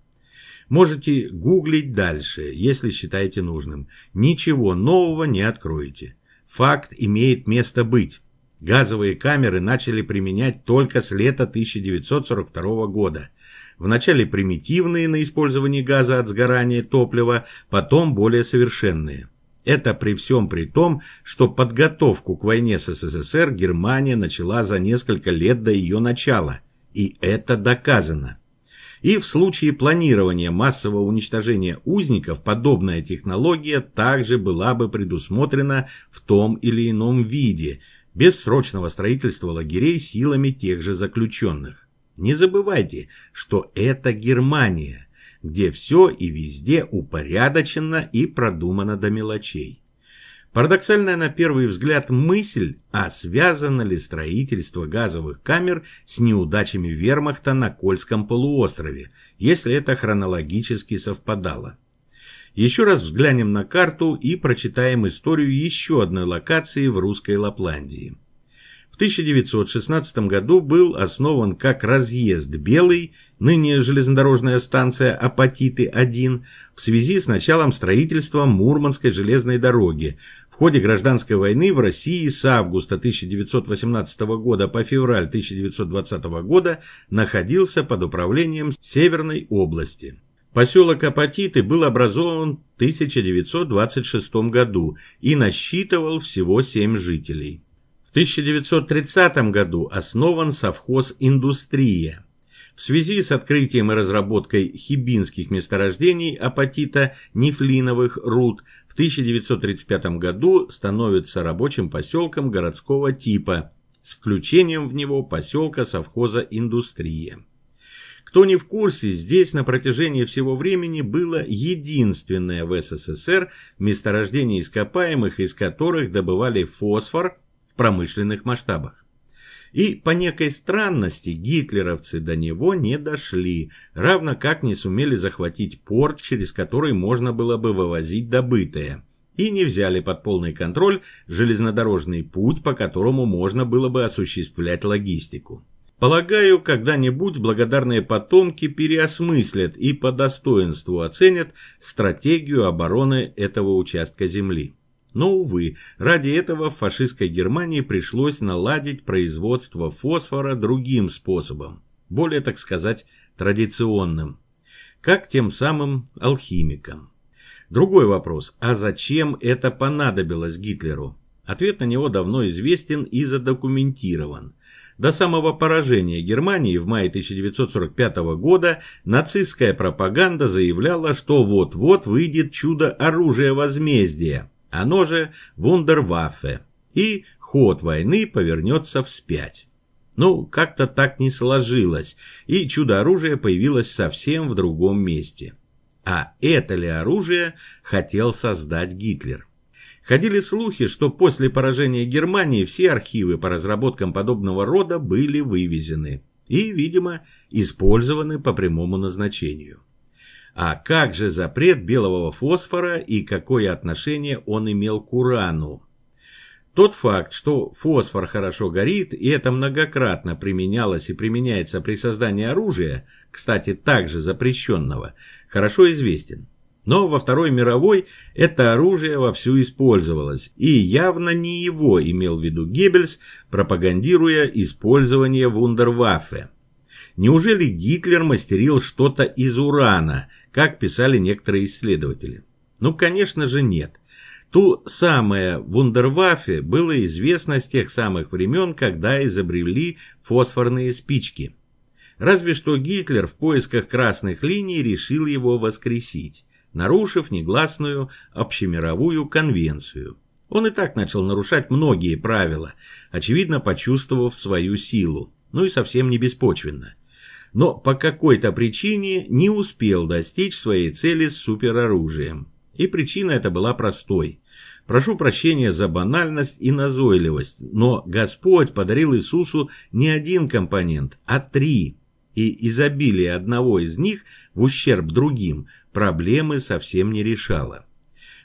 Можете гуглить дальше, если считаете нужным. Ничего нового не откроете. Факт имеет место быть газовые камеры начали применять только с лета 1942 года. Вначале примитивные на использовании газа от сгорания топлива, потом более совершенные. Это при всем при том, что подготовку к войне с СССР Германия начала за несколько лет до ее начала, и это доказано. И в случае планирования массового уничтожения узников подобная технология также была бы предусмотрена в том или ином виде – без срочного строительства лагерей силами тех же заключенных. Не забывайте, что это Германия, где все и везде упорядочено и продумано до мелочей. Парадоксальная на первый взгляд мысль, а связано ли строительство газовых камер с неудачами вермахта на Кольском полуострове, если это хронологически совпадало. Еще раз взглянем на карту и прочитаем историю еще одной локации в русской Лапландии. В 1916 году был основан как разъезд Белый, ныне железнодорожная станция Апатиты-1, в связи с началом строительства Мурманской железной дороги, в ходе гражданской войны в России с августа 1918 года по февраль 1920 года находился под управлением Северной области. Поселок Апатиты был образован в 1926 году и насчитывал всего 7 жителей. В 1930 году основан совхоз «Индустрия». В связи с открытием и разработкой хибинских месторождений апатита нефлиновых руд в 1935 году становится рабочим поселком городского типа с включением в него поселка совхоза «Индустрия». Кто не в курсе, здесь на протяжении всего времени было единственное в СССР месторождение ископаемых, из которых добывали фосфор в промышленных масштабах. И по некой странности гитлеровцы до него не дошли, равно как не сумели захватить порт, через который можно было бы вывозить добытое, и не взяли под полный контроль железнодорожный путь, по которому можно было бы осуществлять логистику. Полагаю, когда-нибудь благодарные потомки переосмыслят и по достоинству оценят стратегию обороны этого участка земли. Но, увы, ради этого в фашистской Германии пришлось наладить производство фосфора другим способом, более, так сказать, традиционным, как тем самым алхимикам. Другой вопрос, а зачем это понадобилось Гитлеру? Ответ на него давно известен и задокументирован. До самого поражения Германии в мае 1945 года нацистская пропаганда заявляла, что вот-вот выйдет чудо оружия возмездия, оно же Вундерваффе, и ход войны повернется вспять. Ну, как-то так не сложилось, и чудо оружия появилось совсем в другом месте. А это ли оружие хотел создать Гитлер? Ходили слухи, что после поражения Германии все архивы по разработкам подобного рода были вывезены и, видимо, использованы по прямому назначению. А как же запрет белого фосфора и какое отношение он имел к урану? Тот факт, что фосфор хорошо горит, и это многократно применялось и применяется при создании оружия, кстати, также запрещенного, хорошо известен. Но во Второй мировой это оружие вовсю использовалось, и явно не его имел в виду Геббельс, пропагандируя использование вундерваффе. Неужели Гитлер мастерил что-то из урана, как писали некоторые исследователи? Ну, конечно же, нет. Ту самое вундерваффе было известно с тех самых времен, когда изобрели фосфорные спички. Разве что Гитлер в поисках красных линий решил его воскресить нарушив негласную общемировую конвенцию. Он и так начал нарушать многие правила, очевидно почувствовав свою силу, ну и совсем не беспочвенно. Но по какой-то причине не успел достичь своей цели с супероружием. И причина эта была простой. Прошу прощения за банальность и назойливость, но Господь подарил Иисусу не один компонент, а три. И изобилие одного из них в ущерб другим проблемы совсем не решала.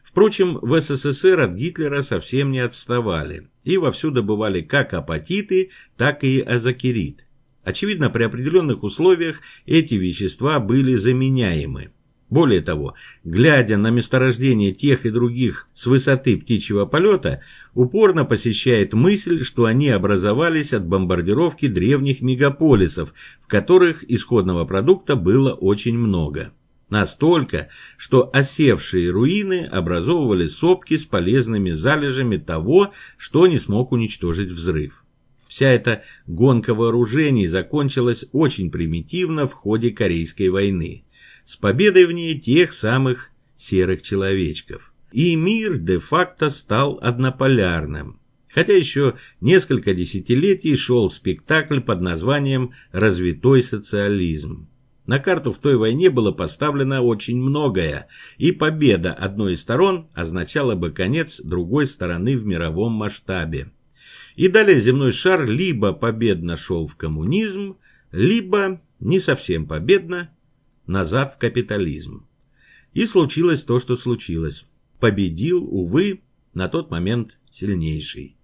Впрочем, в СССР от Гитлера совсем не отставали и вовсю добывали как апатиты, так и азокерит. Очевидно, при определенных условиях эти вещества были заменяемы. Более того, глядя на месторождение тех и других с высоты птичьего полета, упорно посещает мысль, что они образовались от бомбардировки древних мегаполисов, в которых исходного продукта было очень много. Настолько, что осевшие руины образовывали сопки с полезными залежами того, что не смог уничтожить взрыв. Вся эта гонка вооружений закончилась очень примитивно в ходе Корейской войны, с победой в ней тех самых серых человечков. И мир де-факто стал однополярным, хотя еще несколько десятилетий шел спектакль под названием «Развитой социализм». На карту в той войне было поставлено очень многое, и победа одной из сторон означала бы конец другой стороны в мировом масштабе. И далее земной шар либо победно шел в коммунизм, либо, не совсем победно, назад в капитализм. И случилось то, что случилось. Победил, увы, на тот момент сильнейший.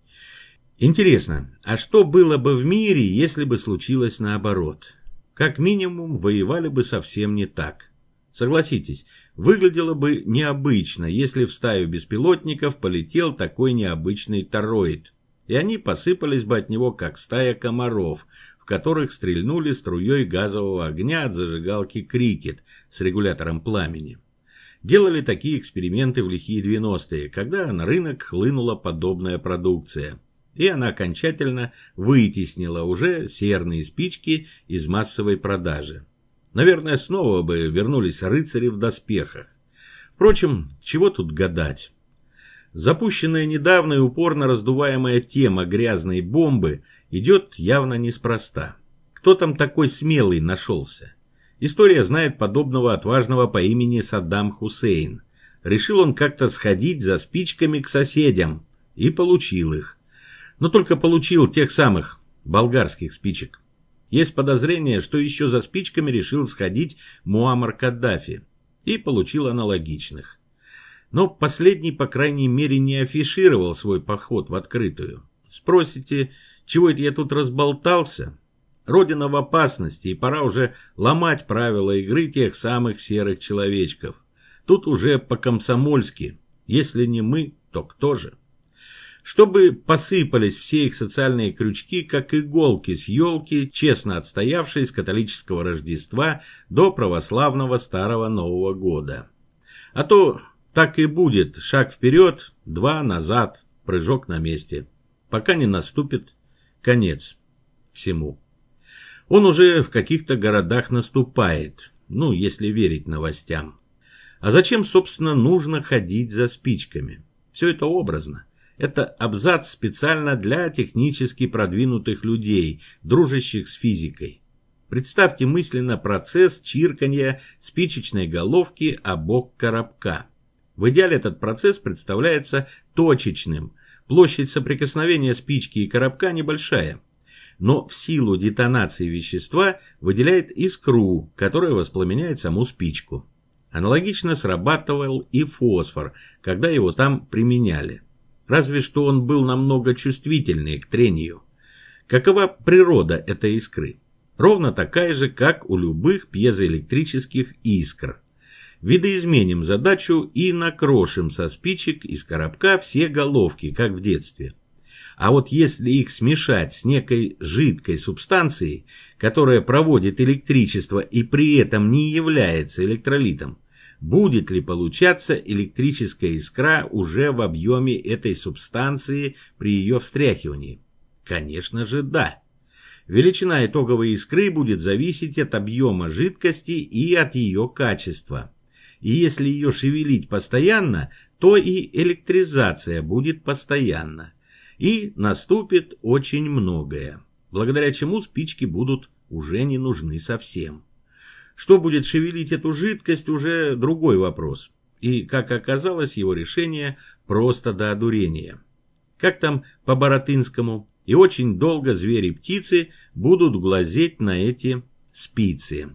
Интересно, а что было бы в мире, если бы случилось наоборот? как минимум воевали бы совсем не так. Согласитесь, выглядело бы необычно, если в стаю беспилотников полетел такой необычный тороид, и они посыпались бы от него, как стая комаров, в которых стрельнули струей газового огня от зажигалки «Крикет» с регулятором пламени. Делали такие эксперименты в лихие 90-е, когда на рынок хлынула подобная продукция и она окончательно вытеснила уже серные спички из массовой продажи. Наверное, снова бы вернулись рыцари в доспехах. Впрочем, чего тут гадать? Запущенная недавно и упорно раздуваемая тема грязной бомбы идет явно неспроста. Кто там такой смелый нашелся? История знает подобного отважного по имени Саддам Хусейн. Решил он как-то сходить за спичками к соседям и получил их но только получил тех самых болгарских спичек. Есть подозрение, что еще за спичками решил сходить Муаммар Каддафи и получил аналогичных. Но последний, по крайней мере, не афишировал свой поход в открытую. Спросите, чего это я тут разболтался? Родина в опасности, и пора уже ломать правила игры тех самых серых человечков. Тут уже по-комсомольски. Если не мы, то кто же? чтобы посыпались все их социальные крючки, как иголки с елки, честно отстоявшие с католического Рождества до православного Старого Нового Года. А то так и будет шаг вперед, два назад, прыжок на месте, пока не наступит конец всему. Он уже в каких-то городах наступает, ну, если верить новостям. А зачем, собственно, нужно ходить за спичками? Все это образно. Это абзац специально для технически продвинутых людей, дружащих с физикой. Представьте мысленно процесс чирканья спичечной головки о бок коробка. В идеале этот процесс представляется точечным. Площадь соприкосновения спички и коробка небольшая. Но в силу детонации вещества выделяет искру, которая воспламеняет саму спичку. Аналогично срабатывал и фосфор, когда его там применяли разве что он был намного чувствительнее к трению. Какова природа этой искры? Ровно такая же, как у любых пьезоэлектрических искр. Видоизменим задачу и накрошим со спичек из коробка все головки, как в детстве. А вот если их смешать с некой жидкой субстанцией, которая проводит электричество и при этом не является электролитом, будет ли получаться электрическая искра уже в объеме этой субстанции при ее встряхивании? Конечно же, да. Величина итоговой искры будет зависеть от объема жидкости и от ее качества. И если ее шевелить постоянно, то и электризация будет постоянна. И наступит очень многое, благодаря чему спички будут уже не нужны совсем. Что будет шевелить эту жидкость, уже другой вопрос. И, как оказалось, его решение просто до одурения. Как там по-боротынскому? И очень долго звери-птицы будут глазеть на эти спицы.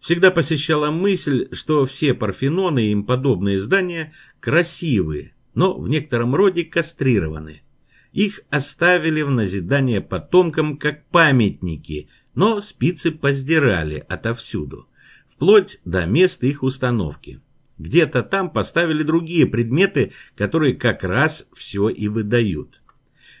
Всегда посещала мысль, что все парфеноны и им подобные здания красивы, но в некотором роде кастрированы. Их оставили в назидание потомкам как памятники – но спицы поздирали отовсюду, вплоть до места их установки. Где-то там поставили другие предметы, которые как раз все и выдают.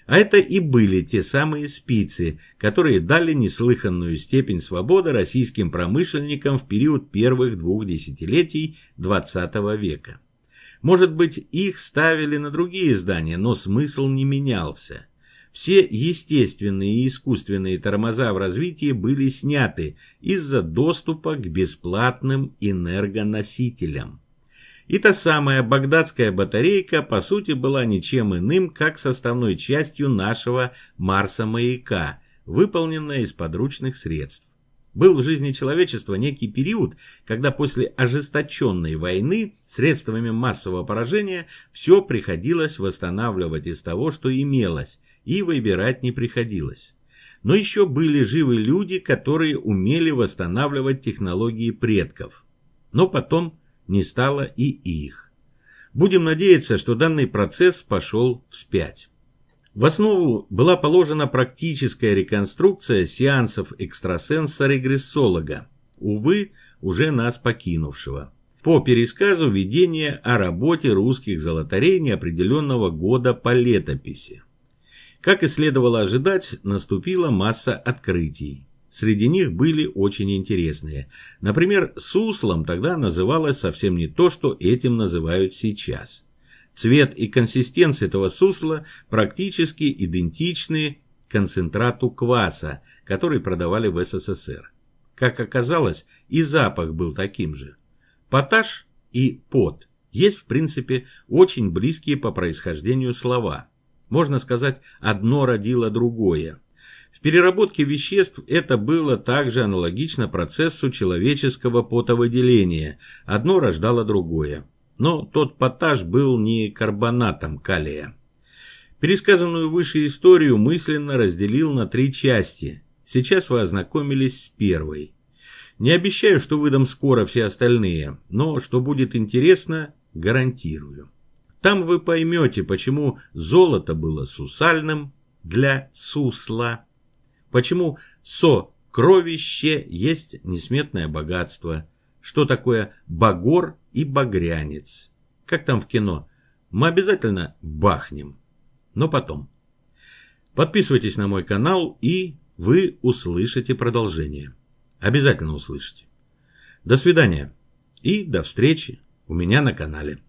А это и были те самые спицы, которые дали неслыханную степень свободы российским промышленникам в период первых двух десятилетий XX века. Может быть, их ставили на другие здания, но смысл не менялся. Все естественные и искусственные тормоза в развитии были сняты из-за доступа к бесплатным энергоносителям. И та самая багдадская батарейка, по сути, была ничем иным, как составной частью нашего Марса-маяка, выполненная из подручных средств. Был в жизни человечества некий период, когда после ожесточенной войны средствами массового поражения все приходилось восстанавливать из того, что имелось – и выбирать не приходилось. Но еще были живы люди, которые умели восстанавливать технологии предков. Но потом не стало и их. Будем надеяться, что данный процесс пошел вспять. В основу была положена практическая реконструкция сеансов экстрасенса-регрессолога, увы, уже нас покинувшего, по пересказу ведения о работе русских золотарей неопределенного года по летописи. Как и следовало ожидать, наступила масса открытий. Среди них были очень интересные. Например, суслом тогда называлось совсем не то, что этим называют сейчас. Цвет и консистенция этого сусла практически идентичны концентрату кваса, который продавали в СССР. Как оказалось, и запах был таким же. Поташ и пот есть в принципе очень близкие по происхождению слова – можно сказать, одно родило другое. В переработке веществ это было также аналогично процессу человеческого потовыделения. Одно рождало другое. Но тот потаж был не карбонатом калия. Пересказанную выше историю мысленно разделил на три части. Сейчас вы ознакомились с первой. Не обещаю, что выдам скоро все остальные, но что будет интересно, гарантирую. Там вы поймете, почему золото было сусальным для сусла, почему сокровище есть несметное богатство, что такое багор и багрянец. Как там в кино? Мы обязательно бахнем. Но потом. Подписывайтесь на мой канал, и вы услышите продолжение. Обязательно услышите. До свидания и до встречи у меня на канале.